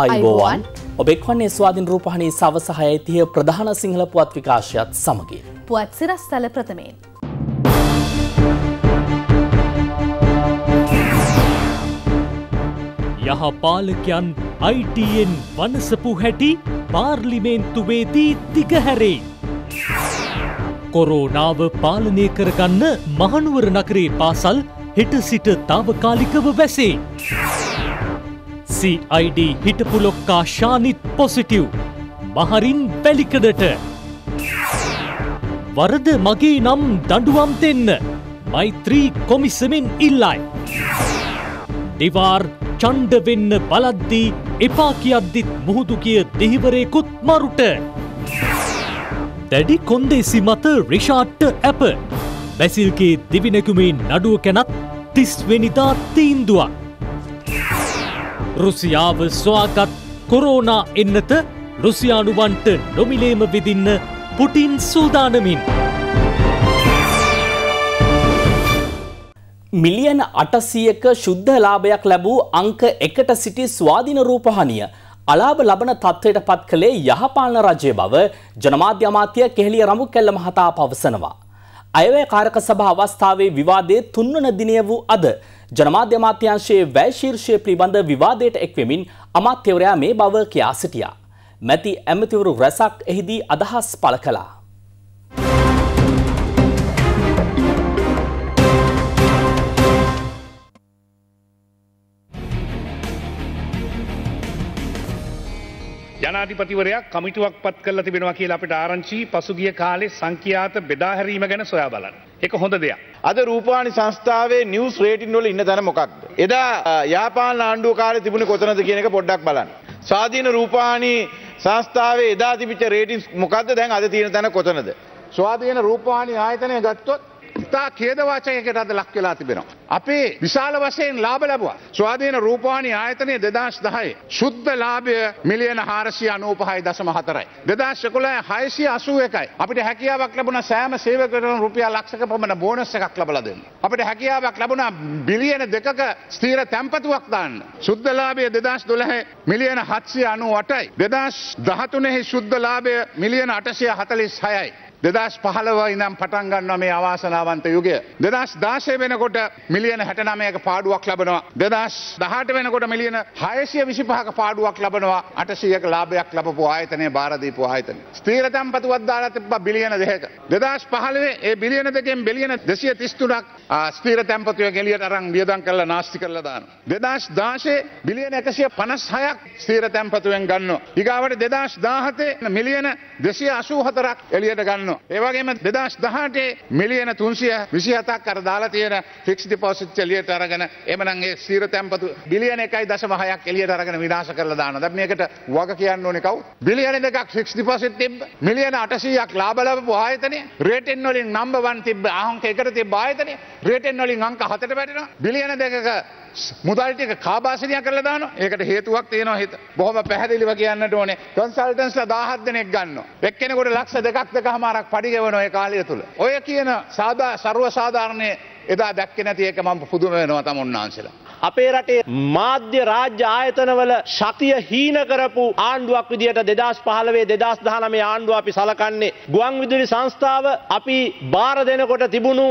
ආයුබෝවන් ඔබෙක් වන්නේ ස්වාධින් රූපහණී සවසහය තිය ප්‍රධාන සිංහල පුවත් විකාශයත් සමගින්. පුවත් සිරස්තල ප්‍රථමයෙන්. යහ පාලකයන් අයිටයෙන් වනසපු හැටි පාර්ලිමේන්තුවේදී දිගහැරේ. කොරෝනාව පාලනය කරගන්න මහනුවර නගරේ පාසල් හිට සිට තාවකාලිකව වැසේ. CID හිටපුලොක්කා ශානිත් පොසිටව් මහරින් පැලිකදට වරද මගේ නම් දඩුවම් දෙන්න මෛත්‍රී කොමිසමෙන් ඉල්ලයි. දෙවාර් චණ්ඩවෙන්න බලද්දී එපා කියද්දිත් මුහුදු කිය දෙහිවරයකුත් මරුට. දැඩි කොන්දේසි මත රිෂාට්ට ඇප බැසිල්ගේ දිවිනැකුමේ නඩුව කැනත් තිස්වෙනිදා තීන්දුවක්. රුසියාව ස්වාගත් කොරෝනා එන්නත රුසියානුවන්ට නොමිලේම විදින්න පුටින් සූදානමින්. මිලියන අටසියක ශුද්ධ ලාභයක් ලැබූ අංක එකට සිටි ස්වාධින රූපහනිය. අලාභ ලබන තත්ත්වයට පත් කළේ යහපාලන රජය බව ජනමාධ්‍ය අමාත්‍ය කෙහෙලිය රමු කෙල්ල මහතා පවසනවා. අයවැය කාරක සභා අවස්ථාවේ විවාදය තුන්වන දිනය වූ අද ජනමාධ්‍ය අමාත්‍යාංශයේ වැය ශීර්ෂය පිළිබඳ විවාදයට එක්වෙමින් අමාත්‍යවරයා මේ බව කියා සිටියා. මැති ඇමතිවරු රැසක් එහිදී අදහස් පළ කළා. ජනාධිපතිවරයා කමිටුවක් පත් කරලා තිබෙනවා කියලා අපිට ආරංචි පසුගිය කාලේ සංඛ්‍යාත බෙදාහැරීම ගැන සොයා බලන්න. ඒක හොඳ දෙයක්. අද රූපවාහිනි සංස්ථාවේ නිවුස් රේටින් වල ඉන්න තැන මොකක්ද? එදා යාපාන ආණ්ඩුව කාලේ තිබුණේ කොතනද කියන එක පොඩ්ඩක් බලන්න. ස්වාධීන රූපවාහිනි සංස්ථාවේ එදා තිබිච්ච රේටින්ස් මොකක්ද දැන් අද තියෙන තැන කොතනද? ස්වාධීන රූපවාහිනි ආයතනය ගත්තොත් ඉතා කේද වාචයකට අද ලක් වෙලා තිබෙනවා. අපේ විශාල වශයෙන් ලාබ ලැබවා. ස්වාධීන රූපවානි ආයතනය දෙදස් දහය. ශුද්ධ ලාභය මිලියන හාරසිය අනූපහයි දසම හතරයි. දෙදශකොලෑ හයිසි අසුව එකයි. අපිට හැකියාවක් ලැබුණ සෑම සේවකරන රුපියා ලක්ෂක පමණ බෝනස්ස එකක් ලබල දෙන්න. අපට හැකියාවක් ලැබුණ බිලියන දෙකක ස්තීර තැම්පතුවක් දාන්න. සුද්ධලාභය දෙදස් දොළහැ මිලියන හත්සිය අනු අටයි. දෙදස් දහතුනෙහි ශුද්ධලාභය මිලියන අටසය හතලිස් හයයි. දෙදස් පහලව ඉනම් පටන්ගන්න මේ අවාසනාවන්ත යුගය. දෙදස් දාශය වෙනකොට මිලියන හැටනමයක පාඩුවක් ලබනවා. දෙදස් දහට වෙනකොට මිලියන හයසිය විසිපහක පාඩුවක් ලබනවා අටසියක ලාභයක් ලබපු ආයතනය භාරදීපු ආයතන. ස්ත්‍රීරතම් පතුවත්දාලා තිබ බිලියන දෙහක. දෙදස් පහලවේ ඒ බිලියන දෙකෙන් බිලියන දෙසිය තිස්තුනක් ස්ත්‍රීර තැම්පතුව ගෙලියට අරං වියදන් කරලා නාස්ති කරලා දාන. දෙදස් දාශේ බිලියන එකසිය පනස් හයක් ස්තීර තැම්පතුවෙන් ගන්න. ඉගාවට දෙදස් දාහතේ මිලියන දෙසිය අසූහතරක් එලියට ගන්න. තියෙනවා. ඒවගේම දෙදස් දහටේ මිලියන තුන්සිය විසිහතක් කර දාලා තියෙන ෆික්ස් ඩිපොසිට් එලියට අරගෙන එමනන්ගේ සීර තැන්පතු බිලියන එකයි දශමහයක් එලියට අරගෙන විනාශ කරලා දානවා. දැන් මේකට වග කියන්න ඕනේ කවුද? බිලියන දෙකක් ෆික්ස් ඩිපොසිට් තිබ්බ මිලියන 800ක් ලාභ ලැබපු ආයතනය රේටෙන් වලින් නම්බර් 1 තිබ්බ අහංක එකට තිබ්බ ආයතනය රේටෙන් වලින් අංක 7ට වැටෙනවා. බිලියන දෙකක මුදල්ටික කාබාසනය කරල දාන ඒකට හේතුවක් තියෙන හිත බොහම පැහදිලිව කියන්නට ඕනේ කොන්සල්ටන්ස්ල දාහත්දනෙක් ගන්න. එක්කෙනකොට ලක්ෂ දෙකක්දක හමාරක් පඩිගවන ඔය කාලය තුළ. ඔය කියන සාදා සරුව සාධාරණය එදා දැක්ක නැති ඒක මම පුදුම වෙනවා තම උන්නාන්සලා. අපේ රටේ මාධ්‍ය රාජ්‍ය ආයතනවල ශතිය හීන කරපු ආණ්ඩුවක් විදිහට දෙදස් පහලවේ දෙදස් දහනමේ ආණ්ඩුව අපි සලකන්නේ. ගුවන් විදුලි සංස්ථාව අපි බාර දෙනකොට තිබුණු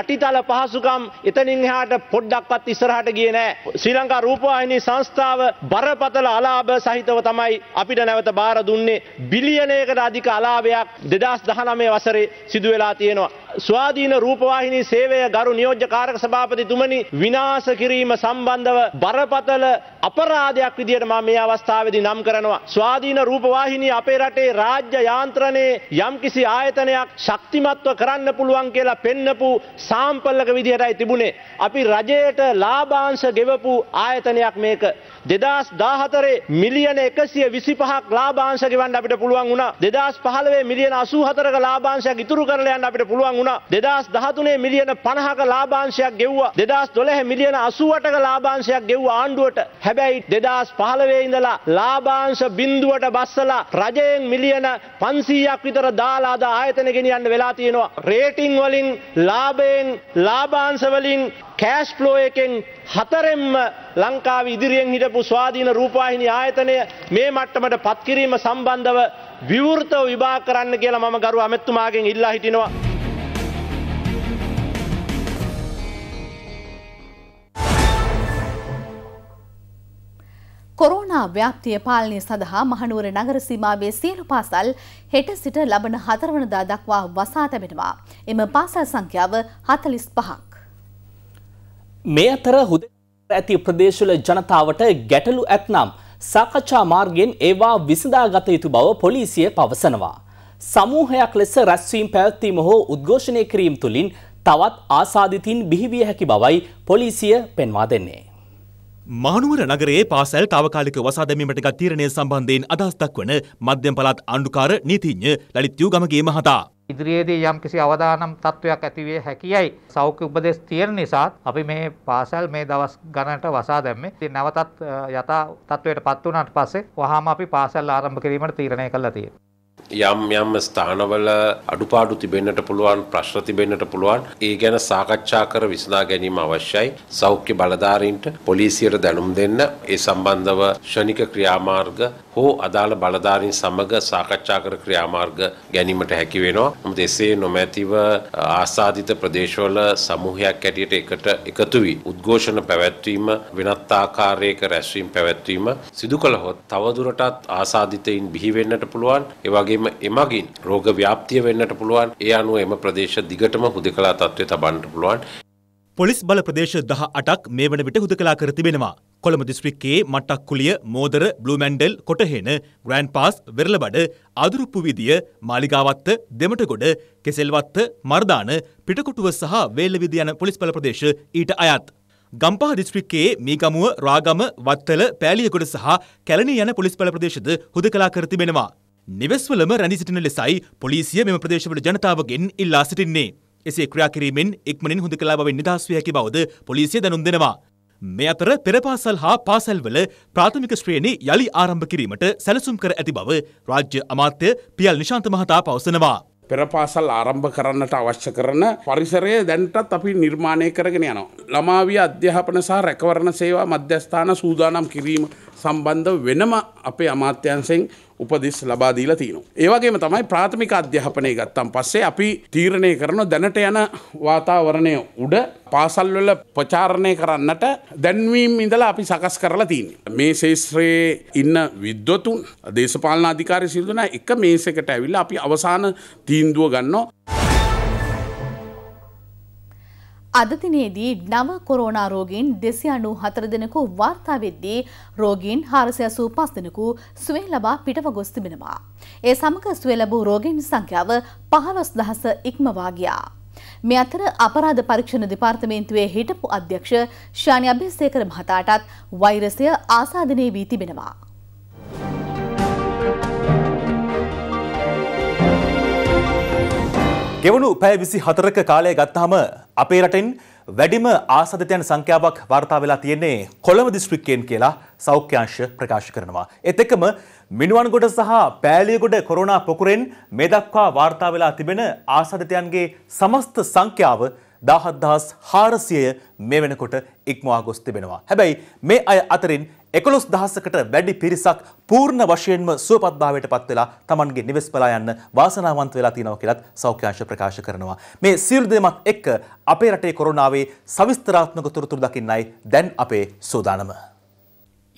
යටිතල පහසුකම් එතනින් එහාට පොඩ්ඩක්වත් ඉස්සරහට ගියේ නෑ. ශ්‍රී ලංකා රූපවාහිනී සංස්ථාව බරපතල අලාභ සහිතව තමයි අපිට නැවත බාර දුන්නේ. බිලියනයකට අධික අලාභයක් දෙදස් දහනමේ වසරේ සිදු වෙලා තියෙනවා. ස්වාධීන රූපවාහිනී සේවය ගරු නියෝජ්‍ය කාරක සභාපතිතුමනි විනාශ කිරීම සහ සම්බන්ධව බරපතල අපරාධයක් විදිහට මම මේ අවස්ථාවේදී නම් කරනවා. ස්වාධීන රූපවාහිනී අපේ රටේ රාජ්‍ය යාන්ත්‍රණයේ යම්කිසි ආයතනයක් ශක්තිමත්ව කරන්න පුළුවන් කියලා පෙන්නපු සාම්පල්ලක විදිහටයි තිබුණේ. අපි රජයට ලාභාංශ ගෙවපු ආයතනයක් මේක. දෙදස් දාහතරේ මිලියන එකසිය විසිපහක් ලාබාංශ ගෙවන්න අපිට පුළුවන් වුණා. දෙදස් පහළවේ මිලියන අසූ හතරක ලාබාංශයක් ඉතුරු කරලා යන්න අපිට පුළුවන් වුණා. දෙදස් දහතුනේ මිලියන 50ක ලාභාංශයක් ගෙව්වා. 2012 මිලියන 88ක ලාභාංශයක් ගෙව්වා ආණ්ඩුවට. හැබැයි 2015 ඉඳලා ලාභාංශ බිඳුවට බස්සලා රජයෙන් මිලියන 500ක් විතර දාලා අද ආයතන ගෙනියන්න වෙලා තියෙනවා. රේටින් වලින් ලාභයෙන් ලාභාංශ වලින් කෑස්්ලෝ එකෙන් හතරෙම්ම ලංකාව ඉදිරියෙන් හිටපු ස්වාධීන රූපාහිනි ආයතනය මේ මට්ටමට පත්කිරීම සම්බන්ධව විවෘතව විභා කරන්න කියලා මම ගරු අමැත්තුමාගෙන් ඉල්ලා හිටිනවා. කොරෝනා ව්‍යාප්තිය පාලනය සඳහා මහනුවර නගර සීමාවේ සියලු පාසල් හෙට සිට ලබන හතරවනදා දක්වා වසා තැබෙනවා. එම පාසල් සංඛ්‍යාව හතලිස් පහක්. මේ අතර හුද ඇති ප්‍රදේශවල ජනතාවට ගැටලු ඇත්නම් සාකච්ඡා මාර්ගයෙන් ඒවා විසඳා ගත යුතු බව පොලිසිය පවසනවා. සමූහයක් ලෙස රැස්වීම් පැවැත්වීම හෝ උද්ඝෝෂණය කිරීම තුළින් තවත් ආසාධිතින් බිහිවිය හැකි බවයි පොලිසිය පෙන්වා දෙන්නේ. මහනුවර නගරයේ පාසැල් තාවකාලික වසා දැමීමට ගත් තීරණය සම්බන්ධයෙන් අදහස් දක්වන මධ්‍යම පළාත් ආණ්ඩුකාර නීතිඥ ලලිත් යූගමගේ මහතා ඉදිරියේදී යම් කිසි අවදානම් තත්වයක් ඇතිවිය හැකියයි සෞඛ්‍ය උපදෙස් තියෙන නිසා අපි මේ පාසල් මේ දවස් ගණනට වසා දැම්මේ. ඉතින් නැවතත් යථා තත්වයටපත් වුණාට පස්සේ වහාම අපි පාසල් ආරම්භ කිරීමට තීරණය කළා තියෙනවා. යම් යම් ස්ථානවල අඩුපාඩු තිබෙන්නට පුළුවන් ප්‍රශ්න තිබෙන්නට පුළුවන් ඒ ගැන සාකච්ඡා කර විසඳා ගැනීම අවශ්‍යයි සෞඛ්‍ය බලධාරීන්ට පොලිසියට දැනුම් දෙන්න ඒ සම්බන්ධව ශනික ක්‍රියාමාර්ග හෝ අදාළ බලධාරීන් සමග සාකච්ඡා කර ක්‍රියාමාර්ග ගැනීමට හැකි වෙනවා. නමුත් එසේ නොමැතිව ආසාදිත ප්‍රදේශවල සමූහයක් ඇටියට එකට එකතු වී උද්ඝෝෂණ පැවැත්වීම වෙනත් ආකාරයක රැස්වීම් පැවැත්වීම සිදු කළහොත් තවදුරටත් ආසාදිතයින් බිහි වෙන්නට පුළුවන්. ඒ වගේම එමගින් රෝග ව්‍යාප්තිය වෙන්නට පුළුවන්. ඒ අනුව එම ප්‍රදේශ දිගටම හුදකලා තත්ත්වයේ තබන්නට පුළුවන්. පොලිස් බල ප්‍රදේශ 18ක් මේ වන විට හුදකලා කර තිබෙනවා. කොළඹ දිස්ත්‍රික්කයේ මට්ටක්කුලිය මෝදර බ්ලූමැන්ඩල් කොටහෙන ග්‍රෑන්් පාස් වෙරලබඩ අදුරුප්පු විදිය මාලිගාවත්ත දෙමටගොඩ කෙසෙල්වත්ත මර්දාන පිටකොටුව සහ වේල්ලවිදි යන පොලිස්පල ප්‍රදේශ ඊට අයත්. ගම්පහ දිස්ත්‍රික්කයේ මීගමුව රාගම වත්තල පෑලියකොඩ සහ කැලණී යන පොලිස්පල ප්‍රදේශද හුද කලා කර තිබෙනවා. නිවෙස්වලම රැඳී සිටින ලෙසයි පොලිසිය මෙම ප්‍රදේශවල ජනතාවගෙන් ඉල්ලා සිටින්නේ. එසේ ක්‍රියා කිරීමෙන් ඉක්මනින් හුද කලා බවෙන් නිදහස් විය හැකි බවද පොලිසිය දැනුම් දෙනවා. මේ අතර පෙරපාසල් හා පාසල්වල ප්‍රාථමික ශ්‍රේණි යළි ආරම්භ කිරීමට සැලසුම් කර ඇති බව රාජ්‍ය අමාත්‍ය පියල් නිශාන්ත මහතා පවසනවා. පෙරපාසල් ආරම්භ කරන්නට අවශ්‍ය කරන පරිසරය දැන්ටත් අපි නිර්මාණය කරගෙන යනවා. ළමාවිය අධ්‍යාපන සහ රැකවරණ සේවා මධ්‍යස්ථාන සූදානම් කිරීම සම්බන්ධ වෙනම අපේ අමාත්‍යංශයෙන් උපදෙස් ලබා දීලා තියෙනවා. ඒ වගේම තමයි ප්‍රාථමික අධ්‍යාපනය ගත්තන් පස්සේ අපි තීරණය කරන දැනට යන වාතාවරණය උඩ පාසල්වල ප්‍රචාරණය කරන්නට දැන්වීම් ඉඳලා අපි සකස් කරලා තියෙනවා. මේ ශේෂ්ත්‍රයේ ඉන්න විද්වතුන් දේශපාලන අධිකාරී සිල්දුනා එක මේසෙකට ඇවිල්ලා අපි අවසාන තීන්දුව ගන්නවා. අද දිනේදී නව කොරෝනා රෝගීන් 294 දෙනෙකු වාර්තා වෙද්දී රෝගීන් 485 දෙනෙකු සුවය ලබා පිටව ගොස් තිබෙනවා. ඒ සමග සුවය ලැබූ රෝගීන් සංඛ්‍යාව 15000 ඉක්මවා ගියා. මේ අතර අපරාධ පරීක්ෂණ දෙපාර්තමේන්තුවේ හිටපු අධ්‍යක්ෂ ශානි අබේසේකර මහතාටත් වෛරසය ආසාදනය වී තිබෙනවා. ගෙවුණු පැය විසි හතරක කාලය ගත්තාම අපේ රටෙන් වැඩිම ආසධතයන් සංඛ්‍යාවක් වාර්තා වෙලා තියෙන්නේ කොළම දිස්ත්‍රික්කයෙන් කියලා සෞඛ්‍යංශ ප්‍රකාශ කරනවා. එත් එක්කම මිනුවන්ගොඩ සහ පෑලියගොඩ කොරෝනා පොකුරෙන් මේ දක්වා වාර්තා වෙලා තිබෙන ආසධතයන්ගේ සමස්ත සංඛ්‍යාව දහත්දහස් හාරසිය මේ වෙනකොට ඉක්මවා ගොස් තිබෙනවා. හැබැයි මේ අය අතරින් එකොළොස් දහසකට වැඩි පිරිසක් පූර්ණ වශයෙන්ම සුවපත්භාවයට පත් වෙලා Tamanගේ නිවෙස් පලා යන්න වාසනාවන්ත වෙලා තියෙනවා කියලත් සෞඛ්‍යාංශ ප්‍රකාශ කරනවා. මේ සියලු දෙමත් එක්ක අපේ රටේ කොරෝනාවේ සවිස්තරාත්මක තොරතුරු දකින්නයි දැන් අපේ සූදානම.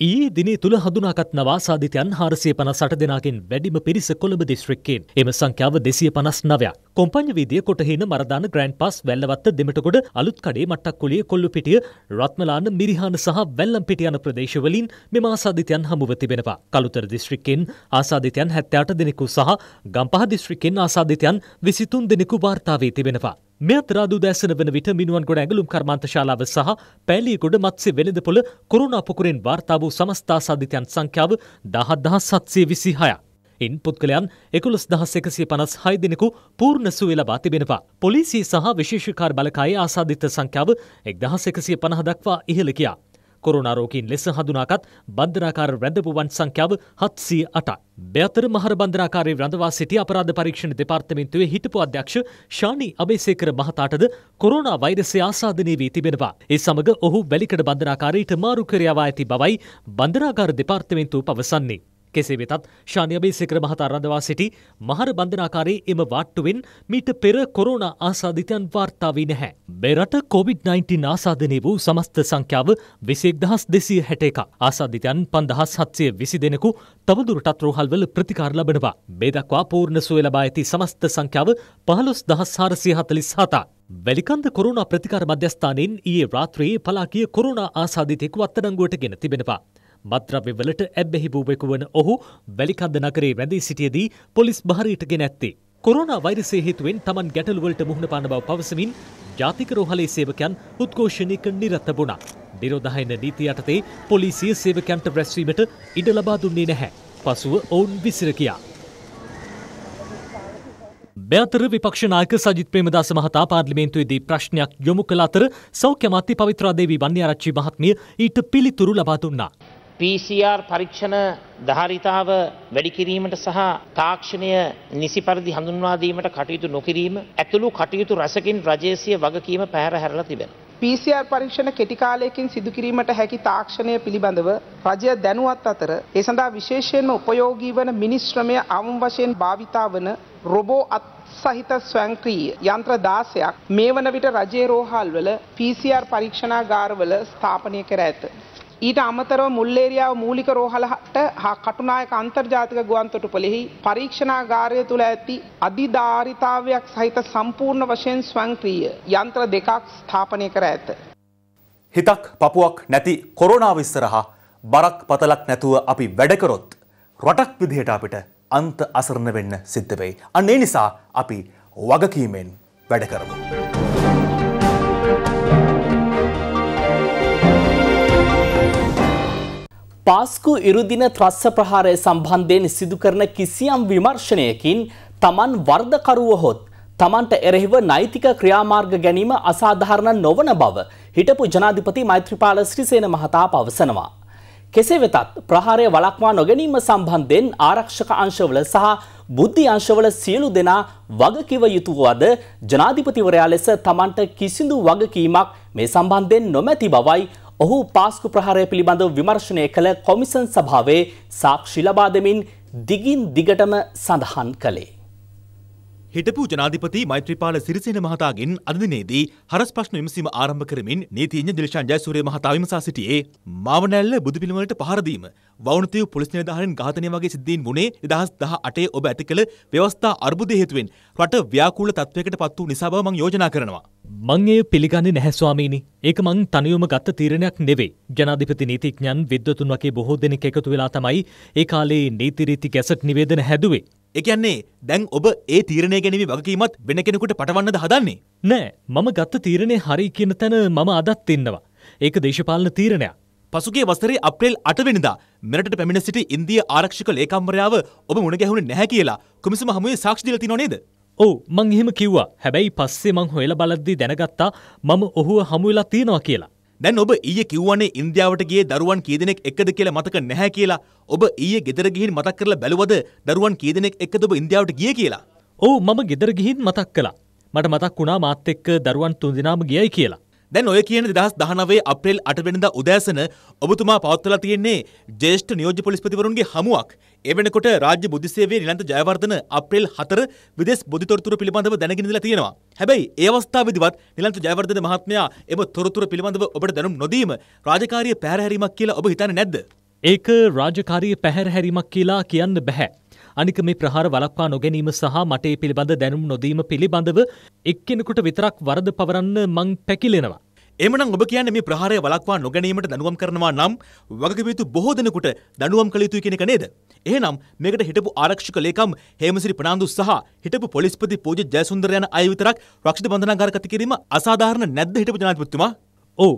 ඊයේ දිනේ තුළ හඳුනාගත් නවාසාධිතයන් හාරසිය පනසට දෙනාගෙන් වැඩිම පිරිස කොළඹ දිස්ත්‍රික්කෙන් එම සංඛ්‍යාව දෙසිය පනස් නවයක් කොම්පඤ්ඤ වීදිය කොටහේන මරදාන ග්‍රෑන්ඩ් පාස් වැල්ලවත්ත දෙමටගොඩ අලුත් කඩේ මට්ටක්කුලිය කොල්ලුපිටිය රත්මලාන මිරිහාන සහ වැල්ලම්පිටිය යන ප්‍රදේශවලින් මෙම ආසාධිතයන් හමුව තිබෙනවා කලුතර දිස්ත්‍රික්කෙන් ආසාධිතයන් 78 දෙනෙකු සහ ගම්පහ දිස්ත්‍රික්කෙන් ආසාධිතයන් 23 දෙනෙකු වාර්තා වී තිබෙනවා මෙ අතරාදු දැසන වන විට මිනුවන් ගොඩ ඇඟලුම් කර්මාන්ත ශාලාව සහ පෑලියගොඩ මත්සේ වෙළඳ පොළ කොරුණා පොකුරෙන් වාර්තා වූ සමස්ථා සාධිතයන් සංඛ්‍යාව දහත් දහස් සත්සේ විසි හයක්. ඉන් පුද්ගලයන් එකුළොස් දහස් එකසිය පනස් හය දෙනෙකු පූර්ණ සුවේ ලබා තිබෙනවා. පොලිසිය සහ විශේෂකාර බලකායේ ආසාධිත සංඛ්‍යාව එක් දහස් එකසිය පනහ දක්වා ඉහළ කියා. කොරෝනාරෝකින් ලෙස හඳුනාගත් බන්ධනාකාර රැඳපුවන් සංඛ්‍යාව හත්සිය අටක්. බ්‍යතර මහර බන්ධනාකාරයේ රඳවා සිටි අපරාධ පරීක්ෂණ දෙපාර්තමේන්තුවේ හිටපු අධ්‍යක්ෂ ශානි අබේසේකර මහතාටද කොරෝනා වෛරසය ආසාදනය වී තිබෙනවා. ඒ සමග ඔහු වැලිකඩ බන්ධනාකාරයට මාරු කර යවා ඇති බවයි බන්ධනාගාර දෙපාර්තමේන්තුව පවසන්නේ. කෙසේ වෙතත් ශානයබේ සිකර මහතා රඳවා සිටි මහර බන්ධනාකාරයේ එම වාට්ටුවෙන් මීට පෙර කොරෝනා ආසාධිතයන් වාර්තා වී නැහැ. මෙරට කොවිD-19 ආසාධනය වූ සමස්ත සංඛ්‍යාව විසෙක් දහස් දෙසිය හැට එක ආසාධිතයන් පන්දහස් හත්සය විසි දෙනෙකු තවදුරටත් රෝහල්වල ප්‍රතිකාර ලබනවා. බේදක්වා පූර්ණ සුවය ලබා ඇති සමස්ත සංඛ්‍යාව පහළොස් දහස් හාරසිය හතලිස් හතා. වැලිකන්ද කොරුණා ප්‍රතිකාර මධ්‍යස්ථානයෙන් ඊයේ රාත්‍රයේ පලාකිය කොරුණා ආසාධිතයෙකු අත්තරංගුවට ගෙන තිබෙනවා. මත්ද්‍රව්‍යවලට ඇබ්බැහි වූවෙකු වන ඔහු වැලිකන්ද නගරේ වැඳී සිටියදී පොලිස් භාරයට ගෙන ඇත්තේ. කොරෝනා වෛරසය හේතුවෙන් තමන් ගැටලුවලට මුහුණ පාන බව පවසමින් ජාතික රෝහලේ සේවකයන් උද්ඝෝෂණයක නිරත වුණා. නිරෝධායන නීති යටතේ පොලිසිය සේවකයන්ට රැස්වීමට ඉඩ ලබා දුන්නේ නැහැ. පසුව ඔවුන් විසිර කියා. මෙතර විපක්ෂ නායක සජිත් ප්‍රේමදාස මහතා පාර්ලිමේන්තුවේදී ප්‍රශ්නයක් යොමු කළ අතර සෞඛ්‍ය මාත්‍ය පවිත්‍රා දේවී වන්නිආරච්චි මහත්මිය ඊට පිළිතුරු ලබා දුන්නා. PCR පරීක්ෂණ ධාරිතාව වැඩි කිරීමට සහ තාක්ෂණය නිසි පරිදි හඳුන්වා දීමට කටයුතු නොකිරීම ඇතුළු කටයුතු රැසකින් රජයේ වගකීම පැහැර හැරලා තිබෙනවා. PCR පරීක්ෂණ කෙටි කාලයකින් සිදු කිරීමට හැකි තාක්ෂණය පිළිබඳව රජය දැනුවත් අතර ඒ සඳහා විශේෂයෙන්ම උපයෝගී වන මිනිස් ශ්‍රමය අවම වශයෙන් භාවිතා වන රොබෝ අත් සහිත ස්වයංක්‍රීය යන්ත්‍ර 16ක් මේ වන විට රජයේ රෝහල්වල PCR පරීක්ෂණාගාරවල ස්ථාපනය කර ඇත. ඊට අමතරව මුල්ලේරියාව මූලික රෝහලට හා කටුනායක අන්තර්ජාතික ගුවන්තොටුපළෙහි පරීක්ෂණාගාරය තුළ ඇති අධිධාරිතාවයක් සහිත සම්පූර්ණ වශයෙන් ස්වංක්‍රීය යන්ත්‍ර දෙකක් ස්ථාපනය කර ඇත. හිතක් පපුවක් නැති කොරෝනාව ඉස්සරහා බරක් පතලක් නැතුව අපි වැඩකරොත් රටක් විදිහට අපිට අන්ත අසරණ වෙන්න සිද්ධ වෙයි. අන්න ඒ නිසා අපි වගකීමෙන් වැඩ කරමු. පාස්කු ඉරුදින ත්‍රස්ස ප්‍රහාරය සම්බන්ධයෙන් සිදු කරන කිසියම් විමර්ශනයකින් තමන් වර්ධකරුව හොත් තමන්ට එරෙහිව නෛතික ක්‍රියාමාර්ග ගැනීම අසාධාරණ නොවන බව හිටපු ජනාධිපති මෛත්‍රපාල ශ්‍රීසේන මහතා පවසනවා. කෙසේ වෙතත් ප්‍රහාරය වලක්වා නොගැනීම සම්බන්ධයෙන් ආරක්ෂක අංශවල සහ බුද්ධි අංශවල සියලු දෙනා වගකිව යුතුවද ජනාධිපතිවරයා ලෙස තමන්ට කිසිදු වගකීමක් මේ සම්බන්ධයෙන් නොමැති බවයි ඔහු පාස්කු ප්‍රහාරය පිළිබඳව විමර්ශනය කළ කොමිසන් සභාවේ සාක්ෂි ලබා දෙමින් දිගින් දිගටම සඳහන් කළේ. හිටපු ජනාධිපති මෛත්‍රීපාල සිරිසේන මහතාගෙන් අද දිනේදී හරස් ප්‍රශ්න විමසීම ආරම්භ කරමින් නීතිඥ දිල්ෂාන් ජයසූරිය මහතා විමසා සිටියේ මාවනැල්ල බුදු පිළිමවලට පහර දීම වවුනතිව් පොලිස් නිලධාරීන් ඝාතනය වගේ සිද්ධීන් වුණේ 2018 ඔබ ඇති කළ ව්‍යවස්ථා අර්බුදය හේතුවෙන් රට ව්‍යාකූල තත්වයකට පත් වූ නිසා බව මම යෝජනා කරනවා. මං එය පිළිගන්නේ නැහැ ස්වාමීනි. ඒක මං තනියම ගත්ත තීරණයක් නෙවෙයි. ජනාධිපති නීතිඥයන් විද්වතුන් වගේ බොහෝ දෙනෙක් එකතු වෙලා තමයි ඒ කාලේ නීති රීති ගැසට් නිවේදන හැදුවේ. එකන්නේ දැන් ඔබ ඒ තීරණය ගැනීම වගකීමත් වෙන කෙනෙකුට පටවන්නද හදන්නේ. නෑ මම ගත්ත තීරණය හරි කියන තැන මම අදත් ඉන්නවා. ඒක දේශපාලන තීරණයක්. පසුගේ වසරේ අප්‍රේල් අටවෙනිදා මෙරට පැමිණ සිටි ඉන්දිය ආරක්ෂක ලේකම්වරයාව ඔබ මුණ ගැහුණේ නැහැ කියලා කොමිසම හමුවේ සාක්ෂි දීලා තිනෝ නේද? ඔව් මං එහෙම කිව්වා. හැබැයි පස්සේ මං හොයලා බලද්දී දැනගත්තා මම ඔහුව හමු වෙලා තියනවා කියලා. දැන් ඔබ ඊයේ කිව්වනේ ඉන්දියාවට ගියේ දරුවන් කී දෙනෙක් එක්කද කියලා මතක නැහැ කියලා. ඔබ ඊයේ ගෙදර ගිහින් මතක් කරලා බැලුවද දරුවන් කී දෙනෙක් එක්කද ඔබ ඉන්දියාවට ගියේ කියලා? ඔව් මම ගෙදර ගිහින් මතක් කළා. මට මතක් වුණා මාත් එක්ක දරුවන් තුන්දෙනාම ගියයි කියලා. දැන් ඔය කියන දෙදහස් දහනවේ අප්‍රේල් අටවෙනිද උදෑසන ඔබතුමා පවත්වලා තියෙන්නේ ජේෂ්ඨ නියෝජ්‍ය පොලිස්පතිවරුන්ගේ හමුවක්. ඒ වෙනකොට රාජ්‍ය බුද්ධිසේවයේ නිලන්ත ජයවර්ධන අප්‍රේල් 4 විදේශ බොදු තොරතුරු පිළිබඳව දැනගෙන ඉඳලා තියෙනවා. හැබැයි ඒ අවස්ථාවේදීවත් නිලන්ත ජයවර්ධන මහත්මයා එම තොරතුරු පිළිබඳව ඔබට දැනුම් නොදීම රාජකාරී පැහැරහැරීමක් කියලා ඔබ හිතන්නේ නැද්ද? ඒක රාජකාරී පැහැරහැරීමක් කියලා කියන්න බෑ. අනික මේ ප්‍රහාර වලක්වා නොගැනීම සහ මට ඒ පිළිබඳ දැනුම් නොදීම පිළිබඳව එක්කෙනෙකුට විතරක් වරද පවරන්න මං පැකිලෙනවා. එමනම් ඔබ කියන්නේ මේ ප්‍රහාරය වලක්වා නොගැනීමට දනුවම් කරනවා නම් වගකීතු බොහෝ දෙනෙකුට දනුවම් කළ යුතුයි කියන එක නේද? එහෙනම් මේකට හිටපු ආරක්ෂක ලේකම් හේමසිරි ප්‍රනාන්දු සහ හිටපු පොලිස්පති පූජ ජයසුන්දර යන අය විතරක් රක්ෂිත බන්ධනාගාරගත කිරීම අසාධාරණ නැද්ද හිටපු ජනාධිපතිතුමා? ඔව්.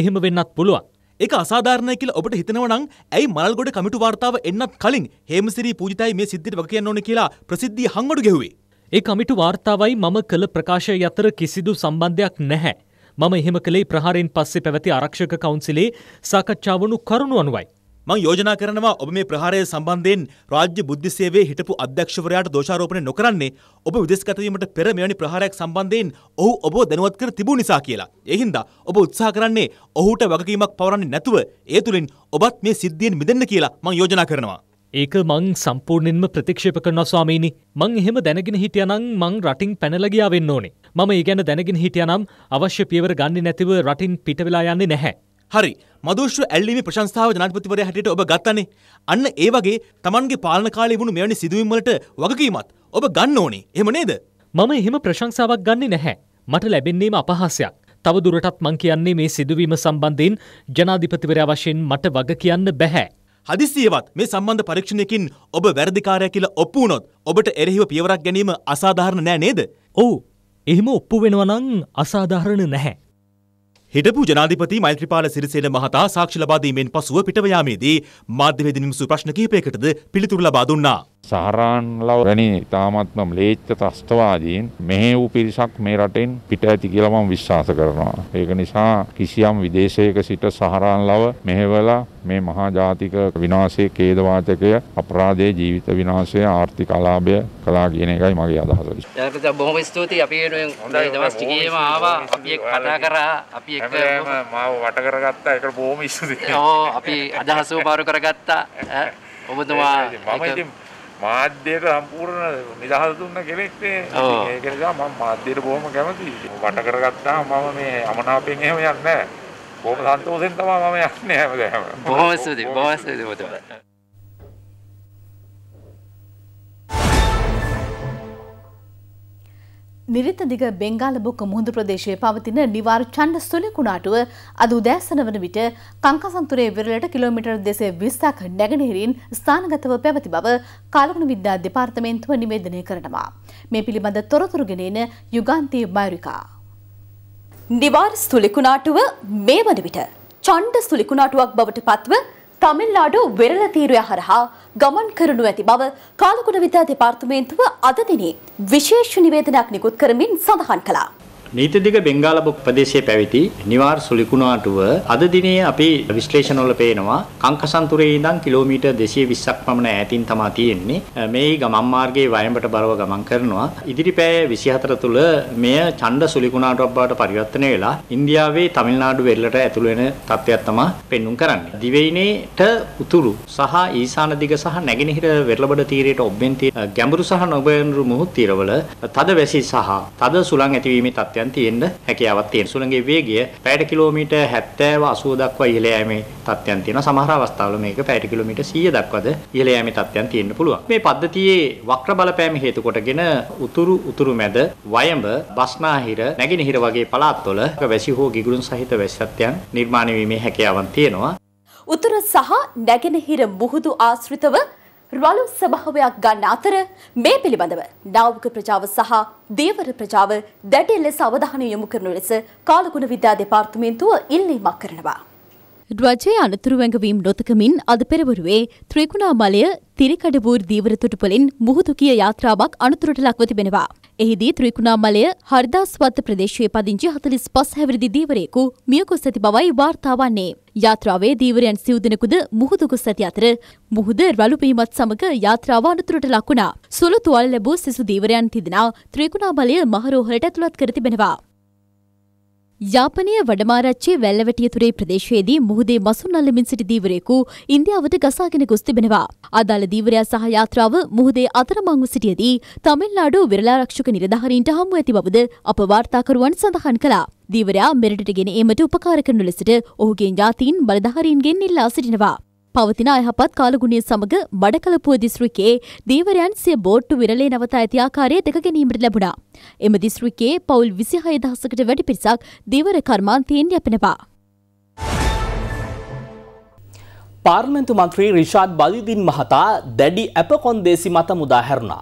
එහෙම වෙන්නත් පුළුවන්. එක අසාධාරණය කියලා ඔබට හිතනවනම් ඇයි මල්ගොඩ කමිටු වාර්තාව එන්නත් කලින් හේමසිරී පූජිතයි මේ සිද්ධියට වග කියන්න ඕනේ කියලා ප්‍රසිද්ධිය හංගඩු ගෙව්වේ. ඒ කමිටු වාර්තාවයි මම කළ ප්‍රකාශය අතර කිසිදු සම්බන්ධයක් නැහැ. මම එහෙම කළේ ප්‍රහාරයෙන් පස්සේ පැවති ආරක්ෂක කවුන්සිලේ සාකච්ඡා වුණු කරුණු අනුවයි. මං යෝජනා කරනවා ඔබ මේ ප්‍රහාරය සම්බන්ධයෙන් රාජ්‍ය බුද්ධ සේවයේ හිටපු අධ්‍යක්ෂවරයාට දෝෂාරෝපණය නොකරන්නේ ඔබ විදේශගත වීමට පෙර මෙවැනි ප්‍රහාරයක් සම්බන්ධයෙන් ඔහු ඔබව දැනුවත් කර තිබු නිසා කියලා. ඒ හින්දා ඔබ උත්සාහ කරන්නේ ඔහුට වගකීමක් පවරන්නේ නැතුව ඒ තුලින් ඔබත් මේ සිද්ධියෙන් මිදෙන්න කියලා මං යෝජනා කරනවා. ඒක මං සම්පූර්ණයෙන්ම ප්‍රතික්ෂේප කරනවා ස්වාමීනි. මං එහෙම දැනගෙන හිටියනම් මං රටින් පැනලා ගියා වෙන්න ඕනේ. මම ඒ ගැන දැනගෙන හිටියනම් අවශ්‍ය පියවර ගන්නේ නැතිව රටින් පිට වෙලා යන්නේ නැහැ. හරි මදුෂ්‍ය ඇල්ලිමේ ප්‍රශංසාව ජනාධිපතිවරයා හැටියට ඔබ ගත්තනේ. අන්න ඒ වගේ Tamanගේ පාලන කාලේ වුණු මෙවැනි සිදුවීම් වලට වගකීමත් ඔබ ගන්න ඕනේ. එහෙම නේද? මම එහෙම ප්‍රශංසාවක් ගන්නෙ නැහැ. මට ලැබෙන්නේම අපහාසයක්. තව දුරටත් මං කියන්නේ මේ සිදුවීම සම්බන්ධයෙන් ජනාධිපතිවරයා වශයෙන් මට වග කියන්න බෑ. හදිසියවත් මේ සම්බන්ධ පරීක්ෂණයකින් ඔබ වැරදිකාරයා කියලා ඔප්පු වුණොත් ඔබට එරෙහිව පියවරක් ගැනීම අසාධාරණ නෑ නේද? ඔව්. එහෙම ඔප්පු වෙනවා නම් අසාධාරණ නැහැ. හිටපු ජනාධිපති මෛත්‍රීපාල සිරිසේන මහතා සාක්ෂි ලබා දීමෙන් පසුව පිටව යාමේදී මාධ්‍යවේදිනින් විසූ ප්‍රශ්න කිහිපයකටද පිළිතුරු ලබා දුන්නා. සහරාන්ලව වැනි ඉතාමත්ම ලේච්ච තස්තවාදීන් මෙහෙ වූ පිරිසක් මේ රටෙන් පිට ඇති කියලා මම විශ්වාස කරනවා. ඒක නිසා කිසියම් විදේශයක සිට සහරාන්ලව මෙහෙවලා මේ මහා ජාතික විනාශයේ ඛේදවාචකය අපරාධයේ ජීවිත විනාශය ආර්ථික අලාභය කළා කියන එකයි මගේ අදහස. ජනපත බොහොම ස්තුතියි අපි වෙනුවෙන් හොඳයි දවස් ටිකේම ආවා අපි එක්ක කතා කරා අපි එක්ක මාව වට කරගත්තා ඒකට බොහොම ස්තුතියි. ඔව් අපි අදහස උපාරු කරගත්තා. ඔබතුමා මම ඉතින් මාධ්‍යයට සම්පූර්ණ නිදහස දුන්න කෙනෙක් නේ. ඒක නිසා මම මාධ්‍යයට බොහොම කැමතියි. වට කරගත්තා මම මේ අමනාපයෙන් එහෙම යන්නේ නැහැ. බොහොම සන්තෝෂෙන් තමයි මම යන්නේ හැමදාම. බොහොම ස්තුතියි. බොහොම ස්තුතියි නිරිතදිග බෙංගාලබොක්ක මුහුදු ප්‍රදේශයේ පවතින නිවාර් චණ්ඩ සුලිකුණාටුව අද උදෑසන වන විට කංකසන්තුරේ විරලට කිලෝමීටර් දෙසේ විස්සක් නැගෙනහිරින් ස්ථානගතව පැවති බව කාලගුණ විද්‍යා දෙපාර්තමේන්තුව නිවේදනය කරනවා. මේ පිළිබඳ තොරතුරුගෙනන යුගන්තයේ බයරිකා. නිවාර් ස්තුලිකුණාටුව මේ වන විට චණ්ඩ සුලිකුණාටුවක් බවට පත්ව තමිල්නාඩු වෙරළ තීරුය හරහා ගමන් කරනු ඇති බව කාලකුණ විද්‍යා දෙපාර්තමේන්තුව අද දිනේ විශේෂ නිවේදනයක් නිකුත් කරමින් සඳහන් කළා. නීතිදිග බෙන්ගාලබොක් ප්‍රදේශයේ පැවිති නිවාර් සුලිකුණාටුව අද දිනේ අපි විශ්ලේෂණවල පේනවා කංකසන්තුරේ ඉඳන් කිලෝමීටර් 220ක් පමණ ඈතින් තමා තියෙන්නේ. මේ ගමන් මාර්ගයේ වයඹට බරව ගමන් කරනවා. ඉදිරි පැය 24 තුල මෙය ඡණ්ඩ සුලිකුණාටුවක් බවට පරිවර්තනය වෙලා ඉන්දියාවේ තමිල්නාඩු වෙරළට ඇතුළු වෙන තත්ත්වයක් තමා පෙන්눔 කරන්නේ. දිවයිනේට උතුරු සහ ඊසාන දිග සහ නැගෙනහිර වෙරළබඩ තීරයට ඔබෙන් ගැඹුරු සහ නොබෙන්රු මුහුත් තීරවල තද වැසි සහ තද සුළං ඇතිවීමේ තත්ත්වය යන්ත්‍රයන් තියෙන්න හැකියාවක් තියෙන. සුළඟේ වේගය පැයට කිලෝමීටර් 70 80 දක්වා ඉහළ යෑමේ තත්ත්වයන් තියෙනවා. සමහර අවස්ථාවල මේක පැයට කිලෝමීටර් 100 දක්වාද ඉහළ යෑමේ තත්ත්වයන් තියෙන්න පුළුවන්. මේ පද්ධතියේ වක්‍ර බලපෑම හේතු කොටගෙන උතුරු උතුරු මැද වයඹ බස්නාහිර නැගෙනහිර වගේ පළාත්වල වැසි හෝ ගිගුරුන් සහිත වැස්සත්යන් නිර්මාණය වීමේ හැකියාවන් තියෙනවා. උතුර සහ නැගෙනහිර මුහුදු ආශ්‍රිතව රළු සභාවයක් ගන්න අතර මේ පිළිබඳව නාවික ප්‍රජාව සහ දේවර ප්‍රජාව දැඩි ලෙස අවධානය යොමු කරන ලෙස කාලගුණ විද්‍යා දෙපාර්තමේන්තුව ඉල්ලීමක් කරනවා. රජය අනතුරුවැඟවීම් නොතකමින් අද පෙරවරුවේ ත්‍රීකුණාමලය තිරිකඩබූර් දීවර තුටුපලින් මුහුතුකිය යාත්‍රාවක් අනතුරට ලක්ව තිබෙනවා. එහිදී ත්‍රීකුණාමලය හරිදාස්වත්ත ප්‍රදේශයේ පදිංචි හතලිස් පස් හැවිරිදි දීවරයෙකු මියකොස් ඇති බවයි වාර්තා වන්නේ. යාත්‍රාවේ දීවරයන් සිව්දෙනෙකුද මුහුදුකොස් ඇති අතර මුහුද රළු පිහිමත් සමග යාත්‍රාව අනතුරට ලක්වුණා. සුළු තුවල් ලැබූ සිසු දීවරයන් තිදෙනා ත්‍රීකුණාමලය මහරෝහලට ඇතුළත් කර තිබෙනවා. යාපනය වඩමාරච්චේ වැල්ලවැටියතුරේ ප්‍රදේශයේදී මුහදේ මසුන් අල්ලමින් සිටි දීවරයෙකු ඉන්දියාවට ගසාගෙන ගොස් තිබෙනවා. අදාළ දීවරයා සහ යාත්‍රාව මුහදේ අතරමංව සිටියදී තමිල්නාඩු විරලාරක්ෂක නිරධාරීන්ට හමු ඇති බවද අප වාර්තාකරුවන් සඳහන් කළා. දීවරයා මෙරටට ගෙන ඒමට උපකාර කරනු ලෙසට ඔහුගේ ඥාතීන් බලධාරීන්ගෙන් ඉල්ලා සිටිනවා. පවතින අයහපත් කාලගුණය සමඟ බඩකලපුව දිස්ත්‍රිකයේ දීවරයන් සිය බෝට්ටු විරලේ නවතා ඇති ආකාරය දැක ගැනීමට ලැබුණා. එම දිස්ත්‍රිකයේ පවුල් විසිහය දහසකට වැඩි පිරිසක් දීවර කර්මාන්තයෙන් යැපෙනවා. පාර්ලිමේන්තු මන්ත්‍රී රිෂාඩ් බලිදින් මහතා දැඩි ඇප කොන්දේසි මත මුදා හැරුණා.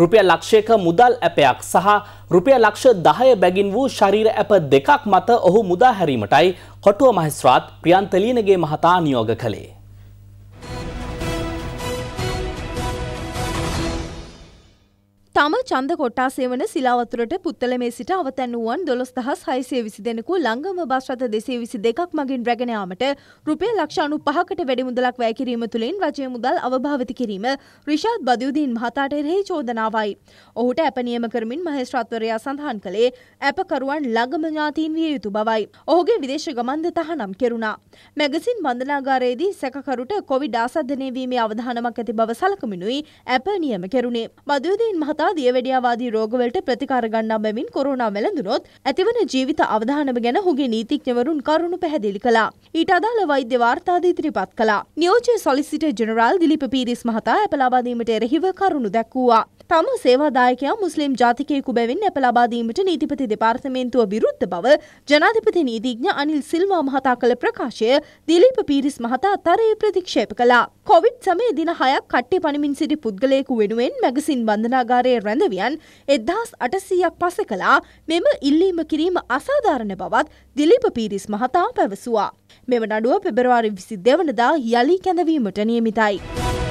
රුපියල් ලක්ෂයක මුදල් ඇපයක් සහ රුපියල් ලක්ෂ 10 බැගින් වූ ශරීර ඇප දෙකක් මත ඔහු මුදා හැරීමටයි කොටුව මහේස්ත්‍රාත් ප්‍රියන්ත ලීනගේ මහතා නියෝග කළේ. තම චන්ද කොට්ටාසේ වන සිලාවතුරට පුත්තල මේ සිට අවතැන් වුවන් දොළොස් දහස් හයිසය විසි දෙනෙකු ලංඟම බස් රථ දෙසේ විසි දෙකක් මගින් රැගෙනයාමට රුපය ලක්ෂානු පහකට වැඩි මුදලක් වැය කිරීම තුළින් රජය මුදල් අවභාවති කිරීම රිෂාත් බදයුදීන් මහතාට එරෙහි චෝදනාවයි. ඔහුට ඇප නියම කරමින් මහේස්ත්‍රාත්වරයා සඳහන් කළේ ඇපකරුවන් ළඟම ඥාතීන් විය යුතු බවයි. ඔහුගේ විදේශ ගමන්ද තහනම් කෙරුණා. මැගසින් බන්ධනාගාරයේදී සැකකරුට කොවිඩ් ආසද්ධනය වීමේ අවධානමක් ඇති බව සලකමිනුයි ඇප නියම කෙරුණේ. බදයුදීන් මහතා සතා දියවැඩියාවාදී රෝගවලට ප්‍රතිකාර ගන්නා බැවින් කොරෝනා වැළඳුනොත් ඇතිවන ජීවිත අවදානම ගැන හුගේ නීතිඥවරුන් කරුණු පැහැදිලි කළා. ඊට අදාළ වෛද්‍ය වාර්තාද ඉදිරිපත් කළා. නියෝජ්‍ය සොලිසිටර් ජෙනරාල් දිලීප පීරිස් මහතා ඇප ලබා දීමට එරෙහිව කරුණු දැක්වුවා. තම සේවාදායකයා මුස්ලිම් ජාතිකයෙකු බැවින් ඇප ලබා දීමට නීතිපති දෙපාර්තමේන්තුව විරුද්ධ බව ජනාධිපති නීතිඥ අනිල් සිල්වා මහතා කළ ප්‍රකාශය දිලීප පීරිස් මහතා තරයේ ප්‍රතික්ෂේප කළා. කොවිඩ් සමයේ දින 6ක් කට්ටි පනිමින් සිටි පුද්ගලයෙකු වෙනුවෙන් මැගසින් බන්ධනාගාරය විහාරයේ රැඳවියන් එදහස් අටසීයක් පස කළා මෙම ඉල්ලීම කිරීම අසාධාරණ බවත් දිලිප පීරිස් මහතා පැවසුවා. මෙම නඩුව පෙබරවාරි විසි දෙවනදා යළි කැඳවීමට නියමිතයි.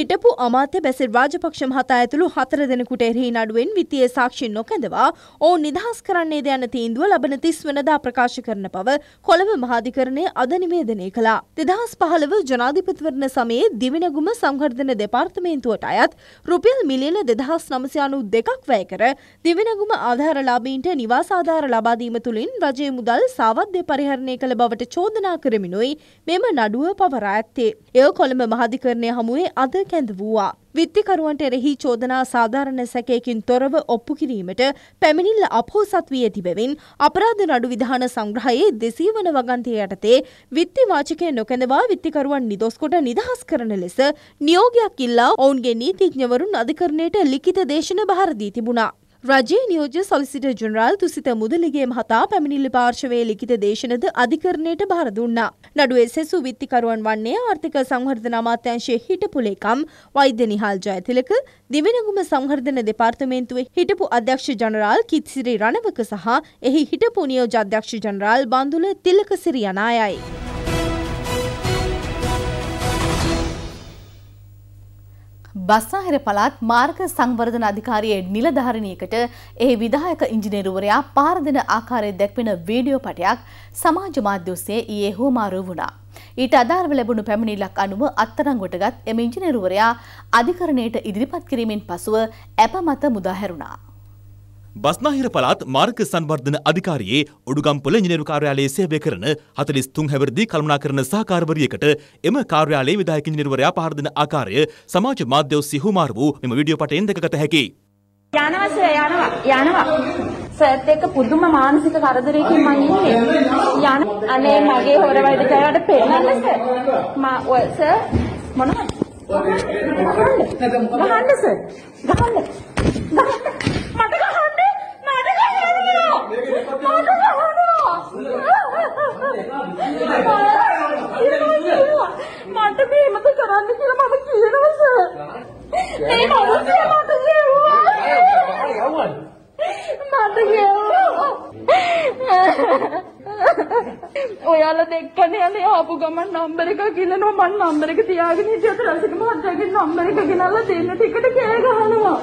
හිටපු අමාත්‍ය බැසිල් රාජපක්ෂ මහතා ඇතුළු හතර දෙනෙකුට එරෙහි නඩුවෙන් විත්තියේ සාක්ෂි නොකැඳවා ඔවුන් නිදහස් කරන්නේද යන තීන්දුව ලබන 30 වෙනිදා ප්‍රකාශ කරන බව කොළඹ මහාධිකරණය අද නිවේදනය කළා. 2015 ජනාධිපතිවරණ සමයේ දිවිනගුම සංවර්ධන දෙපාර්තමේන්තුවට අයත් රුපියල් මිලියන 2992ක් වැය කර දිවිනගුම ආධාරලාභීන්ට නිවාස ආධාර ලබා දීම තුලින් රජයේ මුදල් සාවද්‍ය පරිහරණය කළ බවට චෝදනා කරමිනුයි මෙම නඩුව පවරා ඇත්තේ. එය කොළඹ මහාධිකරණය හමුවේ අද කැඳ වූවා. විත්තිකරුවන්ට එරෙහි චෝදනා සාධාරණ සැකයකින් තොරව ඔප්පු කිරීමට පැමිණිල්ල අපහෝසත් වී ඇති බැවින් අපරාධ නඩු විධාන සංග්‍රහයේ දෙසී වන වගන්තිය යටතේ විත්ති වාචකය නොකැඳවා විත්තිකරුවන් නිදොස් කොට නිදහස් කරන ලෙස නියෝගයක් ඉල්ලා ඔවුන්ගේ නීතිඥවරුන් අධිකරණයට ලිඛිත දේශන බහර දී තිබුණා. රජයේ නියෝජ්‍ය සොලිසිටර් ජෙනරාල් තුසිත මුදලිගේ මහතා පැමිණිල්ල පාර්ශවයේ ලිඛිත දේශනද අධිකරණයට බාර දුන්නා. නඩුවේ සෙසු විත්තිකරුවන් වන්නේ ආර්ථික සංවර්ධන අමාත්‍යාංශයේ හිටපු ලේකම් වෛද්‍ය නිහාල් ජයතිලක, දිවිනගුම සංවර්ධන දෙපාර්තමේන්තුවේ හිටපු අධ්‍යක්ෂ ජෙනරාල් කිත්සිරි රණවක සහ එහි හිටපු නියෝජ්‍ය අධ්‍යක්ෂ ජෙනරාල් බන්දුල තිලකසිරි යන අයයි. බස්සාහිර පළාත් මාර්ග සංවර්ධන අධිකාරියේ නිලධාරිණියකට ඒ විධායක ඉංජිනේරුවරයා පාර දෙන ආකාරය දැක්වෙන වීඩියෝ පටයක් සමාජ මාධ්‍ය ඔස්සේ ඊයේ හුවමාරු වුණා. ඊට අදාළව ලැබුණු පැමිණිල්ලක් අනුව අත්අඩංගුවටගත් එම ඉංජිනේරුවරයා අධිකරණයට ඉදිරිපත් කිරීමෙන් පසුව ඇප මත මුදා හැරුණා. බස්නාහිර පළාත් මාර්ග සංවර්ධන අධිකාරියේ උඩුගම්පොළ ඉංජිනේරු කාර්යාලයේ සේවය කරන 43 හැවිරිදි කළමනාකරණ සහකාරවරියකට එම කාර්යාලයේ විධායක ඉංජිනේරුවරයා පහර දෙන ආකාරය සමාජ මාධ්‍ය ඔස්සේ හුමාරු වූ මෙම වීඩියෝ පටයෙන් දැකගත හැකියි. යනවා සර් යනවා යනවා සර්ත් එක්ක පුදුම මානසික කරදරයකින් මම ඉන්නේ. යන අනේ මගේ හොරවැඩ කරාට පෙන්නන්න සර්. මා ඔය සර් මොනවද? ගහන්න සර්. ගහන්න. ගහන්න. නම්බර එක තියාගෙන හිටියත් රසික මහත්තයාගේ නම්බර එක ගෙනල්ලා දෙන්න ටිකට කෑ ගහනවා.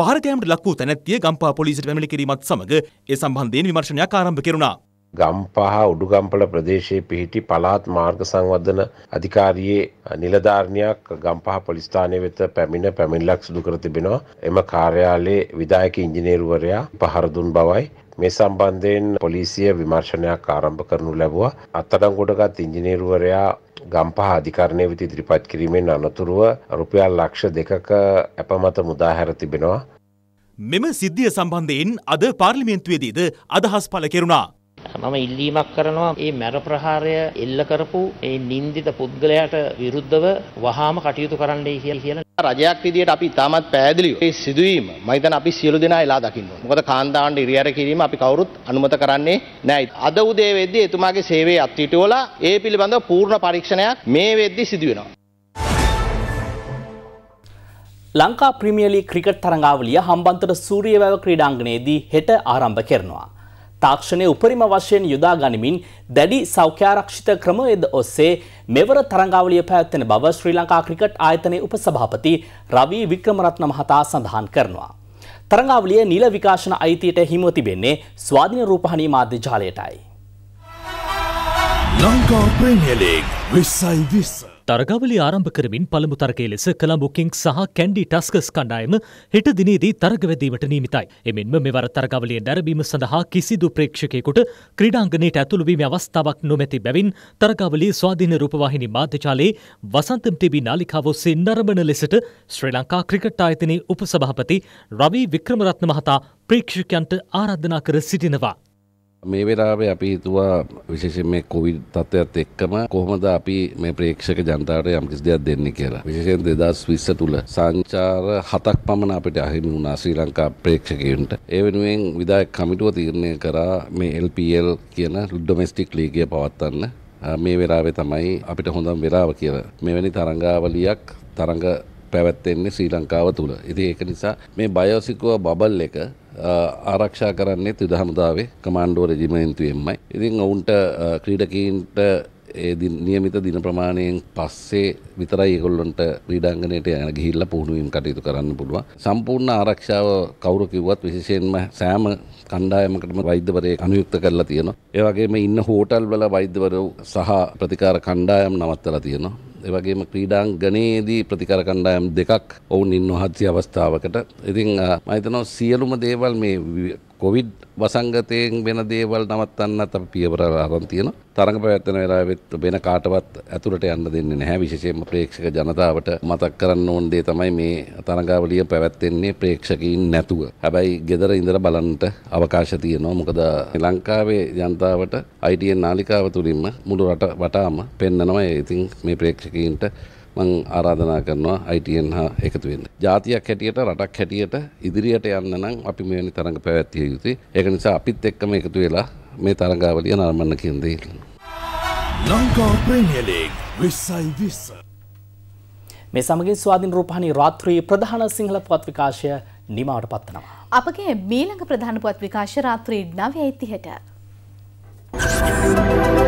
පාරකෑමට ලක් වූ තැනැත්තිය ගම්පා පොලිසිට පැමිණි කිරීමත් සමඟ ඒ සම්බන්ධයෙන් විමර්ශනයක් ආරම්භ කෙරුණා. ගම්පහ උඩුගම්පල ප්‍රදේශයේ පිහිටි පළාත් මාර්ග සංවර්ධන අධිකාරියේ නිලධාරණයක් ගම්පහ පොලිස්ථානය වෙත පැමිණ පැමිණිලක් සිදු කර තිබෙනවා. එම කාර්යාලයේ විදායක ඉංජිනේරුවරයා පහර දුන් බවයි මේ සම්බන්ධයෙන් පොලිසිය විමර්ශනයක් ආරම්භ කරනු ලැබවා අත්තඩංගොඩගත් ඉංජිනේරුවරයා ගම්පහ අධිකරණය වෙත ඉදිරිපත් කිරීමෙන් අනතුරුව රුපියල් ලක්ෂ දෙකක ඇපමත මුදාහැර තිබෙනවා. මෙම සිද්ධිය සම්බන්ධයෙන් අද පාර්ලිමේන්තුවේදීද අදහස් පළ කෙරුණා. මම ඉල්ලීමක් කරනවා මේ මැර ප්‍රහාරය එල්ල කරපු ඒ නින්දිත පුද්ගලයාට විරුද්ධව වහාම කටයුතු කරන්නයි කියලා කියලා රජයක් විදියට අපි ඉතාමත් පෑදලිව මේ සිදුවීම මම හිතන අපි සියලු දෙනා එලා දකින්න ඕනේ. මොකද කාන්දාණ්ඩ ඉරියර කිරීම අපි කවුරුත් අනුමත කරන්නේ නැහැ. අද උදේ වෙද්දී එතුමාගේ සේවයේ අත්විටුවලා ඒ පිළිබඳව පූර්ණ පරීක්ෂණයක් මේ වෙද්දී සිදු වෙනවා. ලංකා ප්‍රීමියලි ක්‍රිකට් තරඟාවලිය හම්බන්තොට සූරියවැව ක්‍රීඩාංගණයේදී හෙට ආරම්භ කරනවා. තාක්ෂණය උපරිම වශයෙන් යොදා ගනිමින් දැඩි සෞඛ්‍යාරක්ෂිත ක්‍රමවේද ඔස්සේ මෙවර තරඟාවලිය පැවැත්වෙන බව ශ්‍රී ලංකා ක්‍රිකට් ආයතනයේ උපසභාපති රවි වික්‍රමරත්න මහතා සඳහන් කරනවා. තරඟාවලිය නිල විකාශන අයිතියට හිමුව තිබෙන්නේ ස්වාධීන රූපහානි මාධ්‍ය ජාලයටයි. ලංකා ප්‍රීමියර් ලීග් 2020 තරගාවලි ආරම්භ කරමින් පළමු තරගය ලෙස කළඹු කිංක් සහ කැන්ඩි ටස්කස් කණ්ඩායම හෙට දිනේදී තරගවැදීමට නීමිතයි. එමෙන්ම මෙවර තරගාවලිය දැරබීම සඳහා කිසිදු ප්‍රේක්ෂකයෙකුට ක්‍රීඩාංගණයට ඇතුළුවීමේ අවස්ථාවක් නොමැති බැවින් තරගාවලිය ස්වාධීන රූපවාහිනි මාධ්‍යජාලයේ වසන්තම් ටීවී නාලිකාව ඔස්සේ නරඹන ලෙසට ශ්‍රී ලංකා ක්‍රිකට් ආයතනයේ උපසභාපති රවී වික්‍රමරත්න මහතා ප්‍රේක්ෂකයන්ට ආරාධනා කර සිටිනවා. මේ වෙලාවේ අපි හිතුවා විශේෂයෙන් මේ කොවිඩ් තත්ත්වයත් එක්කම කොහොමද අපි මේ ප්‍රේක්ෂක ජනතාවට යම්කිසි දෙයක් දෙන්නේ කියලා. විශේෂයෙන් 2020 තුල සංචාර හතක් පමණ අපිට අහිමි වුණා ශ්‍රී ලංකා ප්‍රේක්ෂකයන්ට. ඒ වෙනුවෙන් විධායක කමිටුව තීරණය කරා මේ LPL කියන ඩොමෙස්ටික් ලීගය පවත්වන්න. මේ වෙලාවේ තමයි අපිට හොඳම වෙලාව කියලා. මෙවැනි තරඟාවලියක් තරඟ පැවැත්වෙන්නේ ශ්‍රී ලංකාව තුළ. ඉතින් ඒක නිසා මේ බයෝසිකෝ බබල් එක ආරක්ෂා කරන්නේ ත්‍රධහමුදාවේ කමණ්ඩෝ රජිමයන්තුයෙන්මයි. ඉතින් ඔවුන්ට ක්‍රීඩකීන්ට නියමිත දින ප්‍රමාණයෙන් පස්සේ විතරයි ඒගොල්ලොන්ට ්‍රීඩාංගනයට යන ගිහිල්ල පුහුණුවම් කටයුතු කරන්න පුළුවන්. සම්පූර්ණ ආරක්ෂාව කවුරු කිව්වත් විශෂයෙන්ම සෑම කණ්ඩායමකටම වෛද්‍යවරය අනුයුක්ත කරලා තියෙනවා. ඒවගේම ඉන්න හෝටල් වල වෛද්‍යවරව සහ ප්‍රතිකාර කණ්ඩායම් නවත්තලා තියෙනවා. එවගේම ක්‍රීඩාංගනයේදී ප්‍රතිකර කණ්ඩායම් දෙකක් ඔවුන් ඉන්වහත්සි අවස්ථාවකට ඉතිං මහිතනෝ සියලුම දේවල් මේ කොවිඩ් වසංගතයෙන් වෙන දේවල් නවත්තන්නත් අපි පියවර අරන් තියෙනවා. තරඟ පැවැත්වෙන වෙලාවෙත් වෙන කාටවත් ඇතුළට යන්න දෙන්නේ නැහැ. විශේෂයෙන්ම ප්‍රේක්ෂක ජනතාවට මතක් කරන්න ඕන දේ තමයි මේ තරඟාවලිය පැවැත්වෙන්නේ ප්‍රේක්ෂකයින් නැතුව. හැබැයි ගෙදර ඉඳලා බලන්නට අවකාශ තියෙනවා. මොකද ලංකාවේ ජනතාවට ITN නාලිකාව තුලින්ම මුළු රට වටාම පෙන්වනවා. ඉතින් මේ ප්‍රේක්ෂකයින්ට මං ආරාධනා කරනවා අයිටන් හා එකතු වෙන්න. ජාතියක් හැටියට රටක් හැටියට ඉදිරියට යන්න නම් අපි මෙවැනි තරඟ පැවැත්විය යුතුයි. ඒක නිසා අපිත් එක්කම එකතු වෙලා මේ තරඟාවලිය නරඹන්න කියන දේ. ලංකා ප්‍රීමියර් ලීග් 20යි 20. මේ සමගින් ස්වාධීන රූපහානි රාත්‍රියේ ප්‍රධාන සිංහල පුවත් විකාශය නිමාවට පත්වනවා. අපගේ මීළඟ ප්‍රධාන පුවත් විකාශ රාත්‍රී 9:30ට. Thank you.